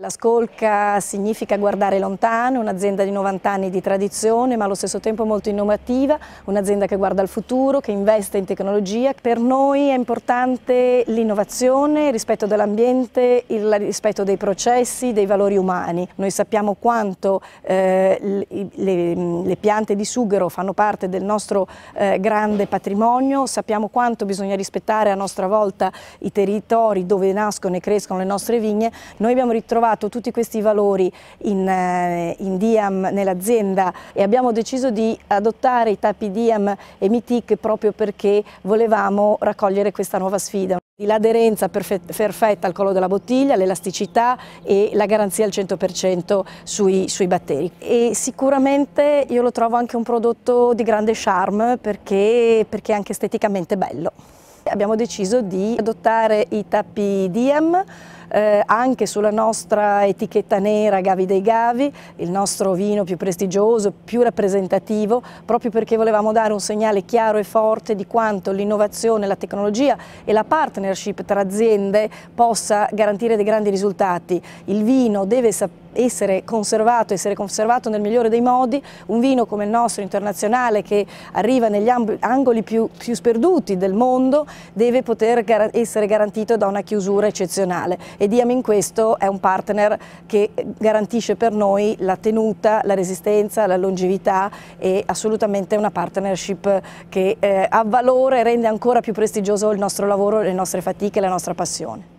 La Scolca significa guardare lontano, un'azienda di 90 anni di tradizione ma allo stesso tempo molto innovativa, un'azienda che guarda al futuro, che investe in tecnologia. Per noi è importante l'innovazione, il rispetto dell'ambiente, il rispetto dei processi, dei valori umani. Noi sappiamo quanto eh, le, le, piante di sughero fanno parte del nostro eh, grande patrimonio, sappiamo quanto bisogna rispettare a nostra volta i territori dove nascono e crescono le nostre vigne. Noi abbiamo ritrovato trovato tutti questi valori in, eh, in Diam nell'azienda e abbiamo deciso di adottare i tappi Diam e MITIC proprio perché volevamo raccogliere questa nuova sfida. L'aderenza perfetta al collo della bottiglia, l'elasticità e la garanzia al 100% sui, sui, batteri. E sicuramente io lo trovo anche un prodotto di grande charme perché, perché è anche esteticamente bello. Abbiamo deciso di adottare i tappi Diam eh, anche sulla nostra etichetta nera Gavi dei Gavi, il nostro vino più prestigioso, più rappresentativo, proprio perché volevamo dare un segnale chiaro e forte di quanto l'innovazione, la tecnologia e la partnership tra aziende possa garantire dei grandi risultati. Il vino deve sapere essere conservato, essere conservato nel migliore dei modi, un vino come il nostro internazionale che arriva negli angoli più, più sperduti del mondo deve poter gar essere garantito da una chiusura eccezionale e Diamin questo è un partner che garantisce per noi la tenuta, la resistenza, la longevità e assolutamente una partnership che eh, ha valore e rende ancora più prestigioso il nostro lavoro, le nostre fatiche e la nostra passione.